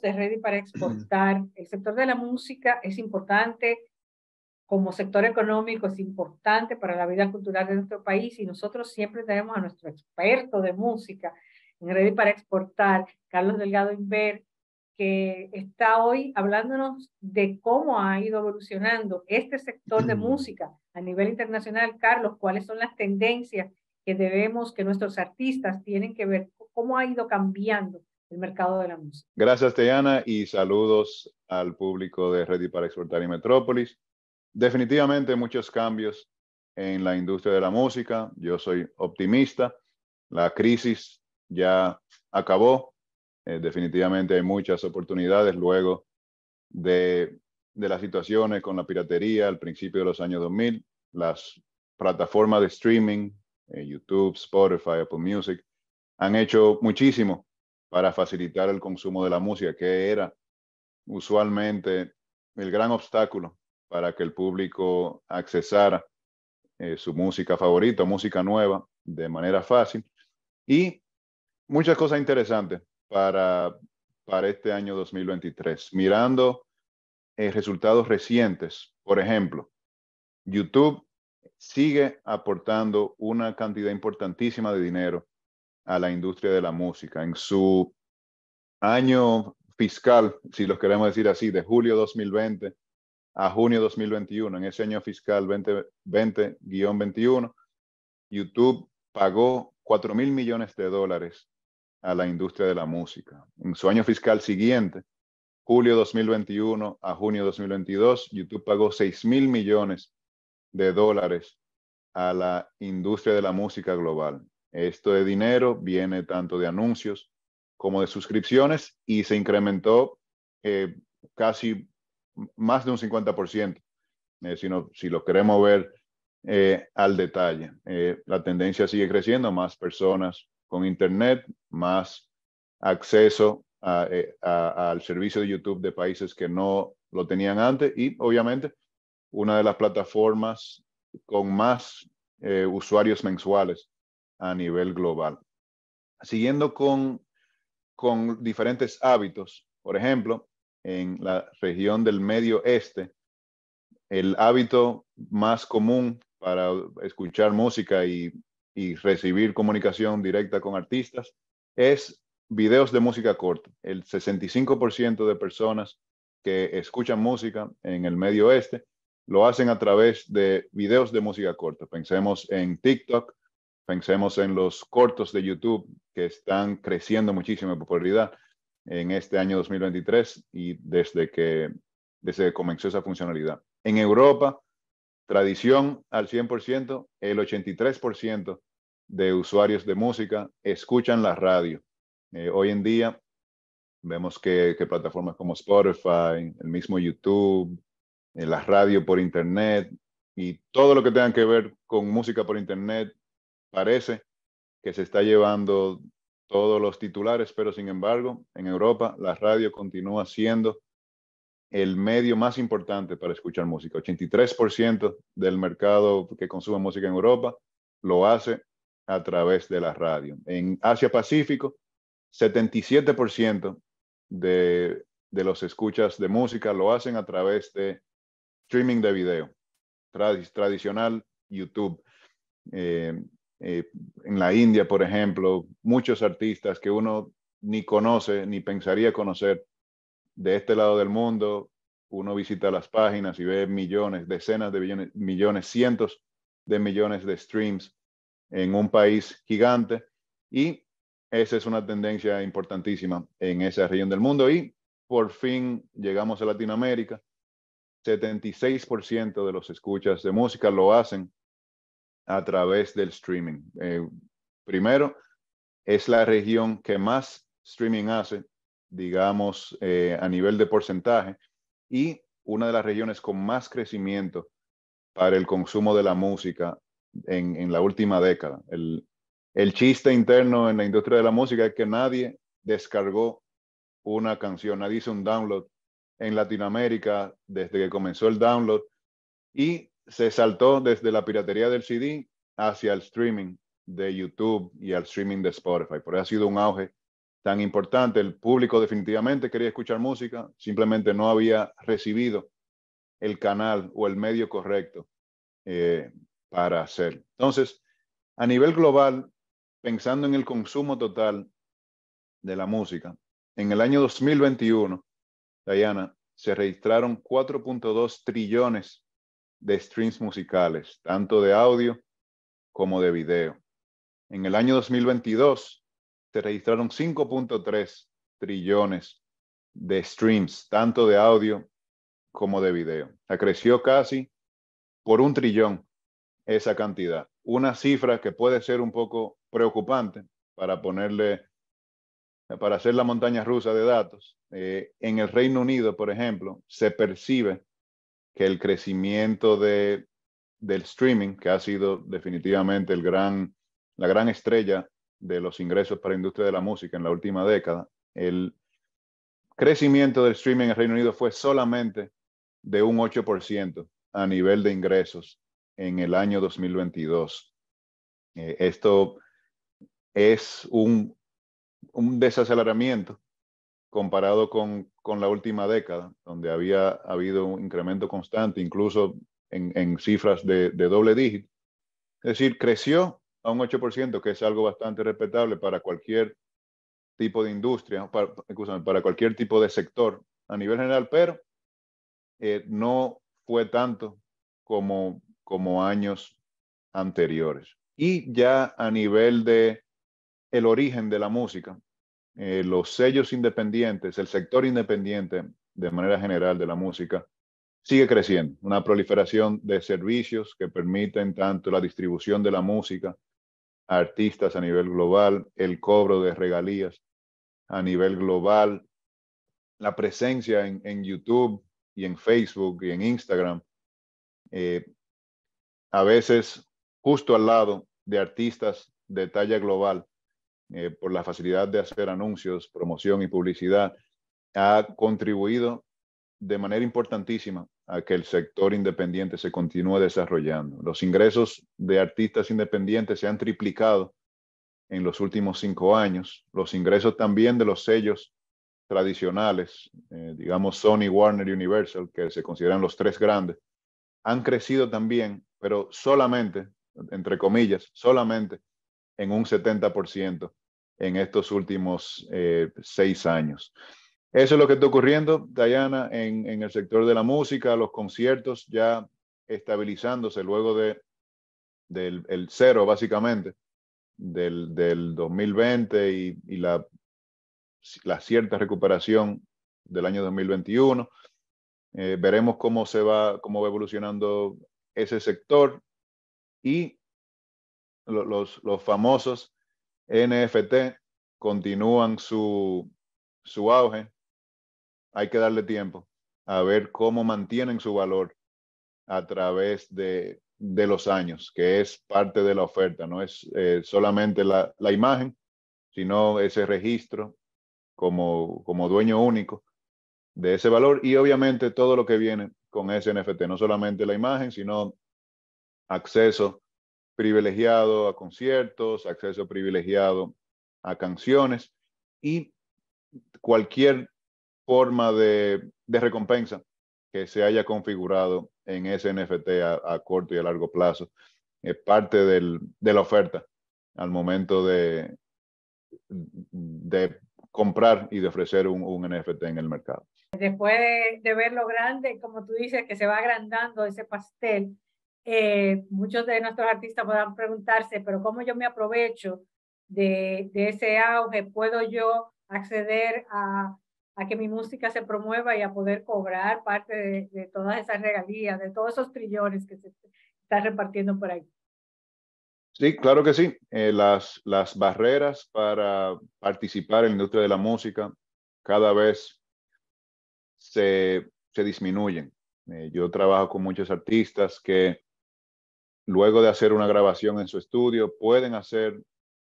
de Ready para Exportar. El sector de la música es importante como sector económico, es importante para la vida cultural de nuestro país y nosotros siempre tenemos a nuestro experto de música en Ready para Exportar, Carlos Delgado Inver, que está hoy hablándonos de cómo ha ido evolucionando este sector de música a nivel internacional. Carlos, ¿cuáles son las tendencias que debemos, que nuestros artistas tienen que ver, cómo ha ido cambiando el mercado de la música. Gracias, Teyana, y saludos al público de Ready para Exportar y Metrópolis. Definitivamente muchos cambios en la industria de la música. Yo soy optimista. La crisis ya acabó. Eh, definitivamente hay muchas oportunidades luego de, las situaciones con la piratería al principio de los años 2000. Las plataformas de streaming, eh, YouTube, Spotify, Apple Music, han hecho muchísimo para facilitar el consumo de la música, que era usualmente el gran obstáculo para que el público accesara eh, su música favorita, música nueva, de manera fácil. Y muchas cosas interesantes para, para este año 2023. Mirando eh, resultados recientes, por ejemplo, YouTube sigue aportando una cantidad importantísima de dinero a la industria de la música. En su año fiscal, si los queremos decir así, de julio 2020 a junio 2021, en ese año fiscal 2020-21, YouTube pagó 4 mil millones de dólares a la industria de la música. En su año fiscal siguiente, julio 2021 a junio 2022, YouTube pagó 6 mil millones de dólares a la industria de la música global. Esto de dinero viene tanto de anuncios como de suscripciones y se incrementó eh, casi más de un 50%, eh, si, lo queremos ver eh, al detalle. la tendencia sigue creciendo, más personas con Internet, más acceso al servicio de YouTube de países que no lo tenían antes y obviamente una de las plataformas con más usuarios mensuales a nivel global. Siguiendo con, con diferentes hábitos, por ejemplo, en la región del medio este, el hábito más común para escuchar música y, y, recibir comunicación directa con artistas es videos de música corta. El 65% de personas que escuchan música en el medio Este, lo hacen a través de videos de música corta. Pensemos en TikTok, Pensemos en los cortos de YouTube que están creciendo muchísimo en popularidad en este año 2023 y desde que, desde que comenzó esa funcionalidad. En Europa, tradición al 100%, el 83% de usuarios de música escuchan la radio. Eh, hoy en día vemos que, plataformas como Spotify, el mismo YouTube, eh, la radio por Internet y todo lo que tenga que ver con música por Internet parece que se está llevando todos los titulares, pero sin embargo, en Europa la radio continúa siendo el medio más importante para escuchar música. 83% del mercado que consume música en Europa lo hace a través de la radio. En Asia Pacífico, 77% de, de los escuchas de música lo hacen a través de streaming de video, tradicional YouTube. Eh, eh, en la India, por ejemplo, muchos artistas que uno ni conoce ni pensaría conocer de este lado del mundo. Uno visita las páginas y ve millones, decenas de millones, millones cientos de millones de streams en un país gigante. Y esa es una tendencia importantísima en esa región del mundo. Y por fin llegamos a Latinoamérica. 76% de los escuchas de música lo hacen a través del streaming. Eh, primero, es la región que más streaming hace, digamos, eh, a nivel de porcentaje, y una de las regiones con más crecimiento para el consumo de la música en, la última década. El, el chiste interno en la industria de la música es que nadie descargó una canción, nadie hizo un download en Latinoamérica desde que comenzó el download y se saltó desde la piratería del CD hacia el streaming de YouTube y al streaming de Spotify. Por eso ha sido un auge tan importante. El público definitivamente quería escuchar música, simplemente no había recibido el canal o el medio correcto eh, para hacerlo. Entonces, a nivel global, pensando en el consumo total de la música, en el año 2021, Diana, se registraron 4.2 trillones de streams musicales, tanto de audio como de video. En el año 2022 se registraron 5.3 trillones de streams, tanto de audio como de video. acreció creció casi por un trillón esa cantidad. Una cifra que puede ser un poco preocupante para ponerle, para hacer la montaña rusa de datos. Eh, en el Reino Unido, por ejemplo, se percibe que el crecimiento del streaming, que ha sido definitivamente el gran, la gran estrella de los ingresos para la industria de la música en la última década, el crecimiento del streaming en el Reino Unido fue solamente de un 8% a nivel de ingresos en el año 2022. Eh, esto es un, un desaceleramiento comparado con, la última década, donde había habido un incremento constante, incluso en, cifras de, doble dígito. Es decir, creció a un 8%, que es algo bastante respetable para cualquier tipo de industria, para, cualquier tipo de sector a nivel general, pero eh, no fue tanto como, como años anteriores. Y ya a nivel de el origen de la música, eh, los sellos independientes, el sector independiente de manera general de la música, sigue creciendo. Una proliferación de servicios que permiten tanto la distribución de la música a artistas a nivel global, el cobro de regalías a nivel global, la presencia en, YouTube y en Facebook y en Instagram. Eh, a veces justo al lado de artistas de talla global eh, por la facilidad de hacer anuncios, promoción y publicidad, ha contribuido de manera importantísima a que el sector independiente se continúe desarrollando. Los ingresos de artistas independientes se han triplicado en los últimos cinco años. Los ingresos también de los sellos tradicionales, eh, digamos Sony, Warner y Universal, que se consideran los tres grandes, han crecido también, pero solamente, entre comillas, solamente en un 70% en estos últimos eh, seis años. Eso es lo que está ocurriendo, Diana, en, en, el sector de la música, los conciertos ya estabilizándose luego de, del cero, básicamente, del, del 2020 y, y la, la, cierta recuperación del año 2021. Eh, veremos cómo se va, cómo va evolucionando ese sector y los, los famosos NFT continúan su, su auge. Hay que darle tiempo a ver cómo mantienen su valor a través de, de los años, que es parte de la oferta, no es eh, solamente la, la, imagen, sino ese registro como, como dueño único de ese valor y obviamente todo lo que viene con ese NFT, no solamente la imagen, sino acceso privilegiado a conciertos, acceso privilegiado a canciones y cualquier forma de, recompensa que se haya configurado en ese NFT a, corto y a largo plazo. Es parte de la oferta al momento de, de comprar y de ofrecer un, un, NFT en el mercado. Después de ver lo grande, como tú dices, que se va agrandando ese pastel, eh, muchos de nuestros artistas puedan preguntarse, pero ¿cómo yo me aprovecho de, ese auge? ¿Puedo yo acceder a, que mi música se promueva y a poder cobrar parte de, todas esas regalías, de todos esos trillones que se están repartiendo por ahí? Sí, claro que sí. Eh, las, las barreras para participar en la industria de la música cada vez se, se disminuyen. Eh, yo trabajo con muchos artistas que luego de hacer una grabación en su estudio, pueden hacer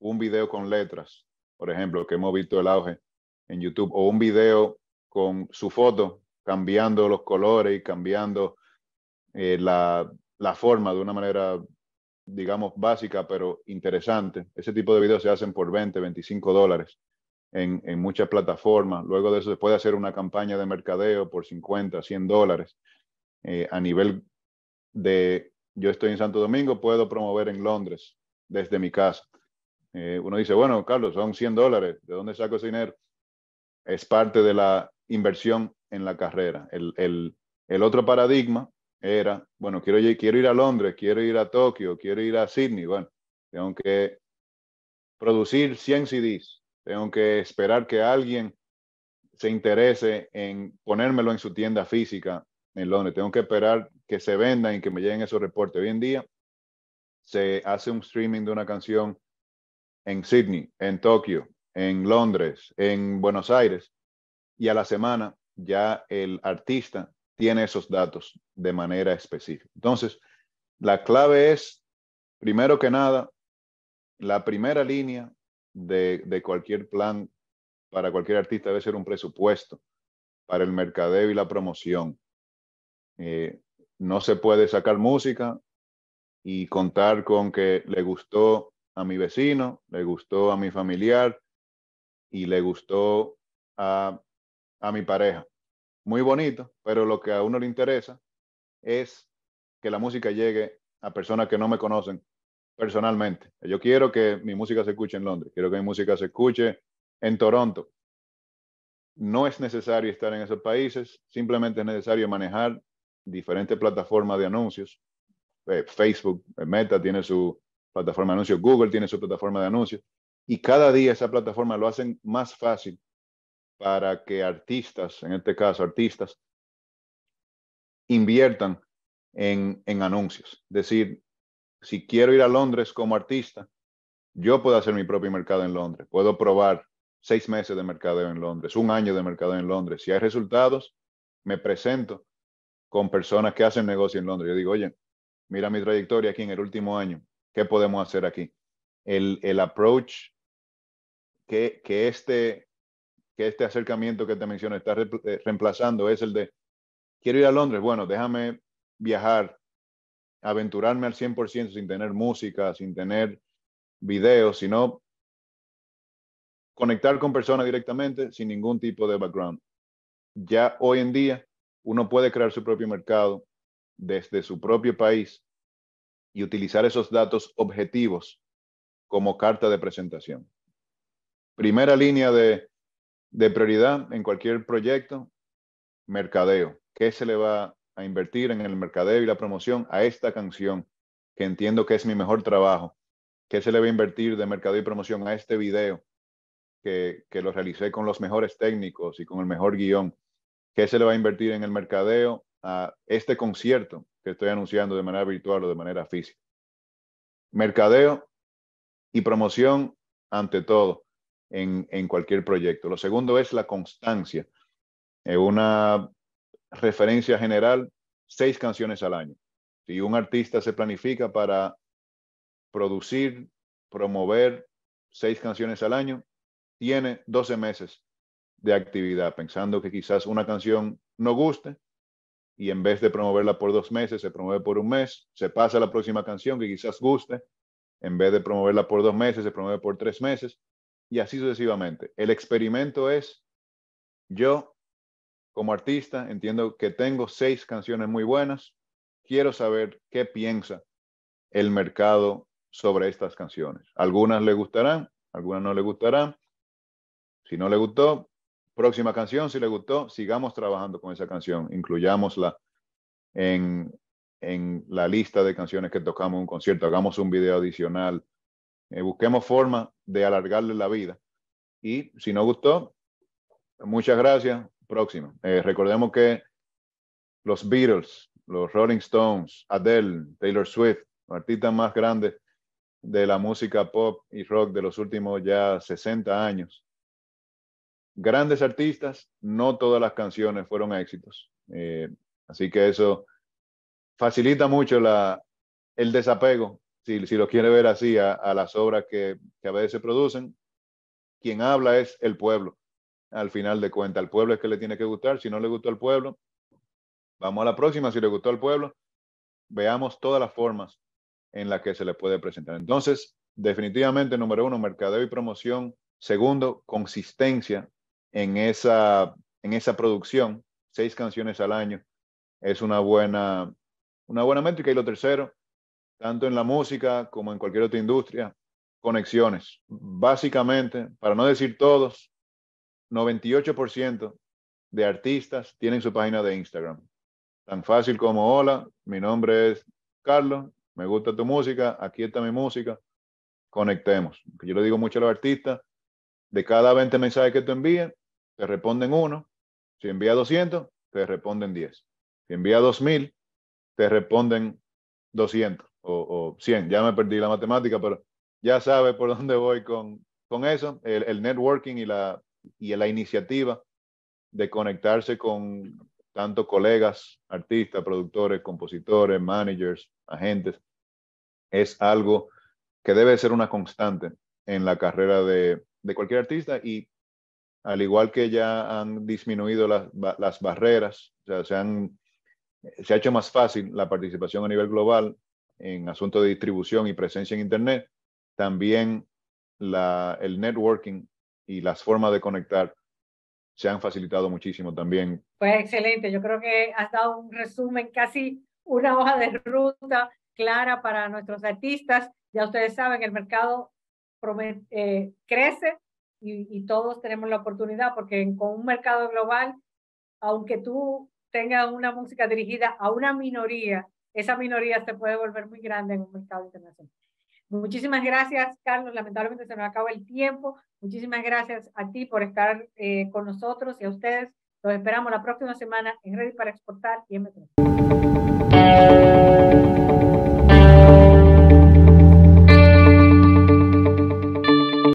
un video con letras, por ejemplo, que hemos visto el auge en YouTube, o un video con su foto, cambiando los colores y cambiando eh, la, forma de una manera, digamos, básica, pero interesante. Ese tipo de videos se hacen por 20, 25 dólares. En, muchas plataformas. Luego de eso se puede hacer una campaña de mercadeo por 50, 100 dólares eh, a nivel de yo estoy en Santo Domingo, puedo promover en Londres desde mi casa. Eh, uno dice, bueno, Carlos, son 100 dólares, ¿de dónde saco ese dinero? Es parte de la inversión en la carrera. El, otro paradigma era, bueno, quiero, quiero ir a Londres, quiero ir a Tokio, quiero ir a Sydney, bueno, tengo que producir 100 CDs, tengo que esperar que alguien se interese en ponérmelo en su tienda física en Londres. Tengo que esperar que se vendan y que me lleguen esos reportes. Hoy en día se hace un streaming de una canción en Sydney, en Tokio, en Londres, en Buenos Aires, y a la semana ya el artista tiene esos datos de manera específica. Entonces, la clave es, primero que nada, la primera línea de, de cualquier plan para cualquier artista debe ser un presupuesto para el mercadeo y la promoción. Eh, no se puede sacar música y contar con que le gustó a mi vecino, le gustó a mi familiar y le gustó a, a mi pareja. Muy bonito, pero lo que a uno le interesa es que la música llegue a personas que no me conocen personalmente. Yo quiero que mi música se escuche en Londres, quiero que mi música se escuche en Toronto. No es necesario estar en esos países, simplemente es necesario manejar diferentes plataformas de anuncios. Eh, Facebook, eh, Meta tiene su plataforma de anuncios, Google tiene su plataforma de anuncios, y cada día esa plataforma lo hacen más fácil para que artistas, en este caso artistas, inviertan en, anuncios. Es decir, si quiero ir a Londres como artista, yo puedo hacer mi propio mercado en Londres, puedo probar seis meses de mercado en Londres, un año de mercado en Londres. Si hay resultados, me presento con personas que hacen negocio en Londres. Yo digo, oye, mira mi trayectoria aquí en el último año, ¿qué podemos hacer aquí? El, el approach que, que, este, que este acercamiento que te menciono está eh, reemplazando es el de, quiero ir a Londres, bueno, déjame viajar, aventurarme al 100% sin tener música, sin tener videos, sino conectar con personas directamente sin ningún tipo de background. Ya hoy en día uno puede crear su propio mercado desde su propio país y utilizar esos datos objetivos como carta de presentación. Primera línea de, prioridad en cualquier proyecto, mercadeo. ¿Qué se le va a invertir en el mercadeo y la promoción a esta canción? Que entiendo que es mi mejor trabajo. ¿Qué se le va a invertir de mercadeo y promoción a este video? Que, que lo realicé con los mejores técnicos y con el mejor guión. ¿Qué se le va a invertir en el mercadeo a este concierto que estoy anunciando de manera virtual o de manera física? Mercadeo y promoción ante todo en, cualquier proyecto. Lo segundo es la constancia. En una referencia general, seis canciones al año. Si un artista se planifica para producir, promover seis canciones al año, tiene 12 meses de actividad, pensando que quizás una canción no guste y en vez de promoverla por dos meses, se promueve por un mes, se pasa a la próxima canción que quizás guste, en vez de promoverla por dos meses, se promueve por tres meses y así sucesivamente. El experimento es, yo como artista entiendo que tengo seis canciones muy buenas, quiero saber qué piensa el mercado sobre estas canciones. Algunas le gustarán, algunas no le gustarán. Si no le gustó, Próxima canción, si le gustó, sigamos trabajando con esa canción, incluyámosla en, en la lista de canciones que tocamos en un concierto, hagamos un video adicional, eh, busquemos forma de alargarle la vida. Y si no gustó, muchas gracias. Próximo. Eh, recordemos que los Beatles, los Rolling Stones, Adele, Taylor Swift, artistas más grandes de la música pop y rock de los últimos ya 60 años, grandes artistas, no todas las canciones fueron éxitos. Eh, así que eso facilita mucho la, el desapego, si, lo quiere ver así, a, a las obras que, que, a veces se producen. Quien habla es el pueblo, al final de cuentas. Al pueblo es que le tiene que gustar. Si no le gustó al pueblo, vamos a la próxima. Si le gustó al pueblo, veamos todas las formas en las que se le puede presentar. Entonces, definitivamente, número uno, mercadeo y promoción. Segundo, consistencia en esa, en esa producción, seis canciones al año, es una buena, una buena métrica. Y lo tercero, tanto en la música como en cualquier otra industria, conexiones. Básicamente, para no decir todos, 98% de artistas tienen su página de Instagram. Tan fácil como, hola, mi nombre es Carlos, me gusta tu música, aquí está mi música, conectemos. Yo le digo mucho a los artistas, de cada 20 mensajes que tú envías, te responden uno. Si envía 200, te responden 10. Si envía 2000, te responden 200 o, o 100. Ya me perdí la matemática, pero ya sabes por dónde voy con, con eso. El, networking y la, y la iniciativa de conectarse con tanto colegas, artistas, productores, compositores, managers, agentes, es algo que debe ser una constante en la carrera de, de cualquier artista y al igual que ya han disminuido las, las barreras, se, han, se ha hecho más fácil la participación a nivel global en asuntos de distribución y presencia en Internet, también la, el networking y las formas de conectar se han facilitado muchísimo también. Pues excelente, yo creo que has dado un resumen, casi una hoja de ruta clara para nuestros artistas. Ya ustedes saben, el mercado eh, crece y, todos tenemos la oportunidad porque con un mercado global, aunque tú tengas una música dirigida a una minoría, esa minoría se puede volver muy grande en un mercado internacional. Muchísimas gracias, Carlos. Lamentablemente se nos acaba el tiempo. Muchísimas gracias a ti por estar eh, con nosotros y a ustedes. Los esperamos la próxima semana en Ready para Exportar y en Metro.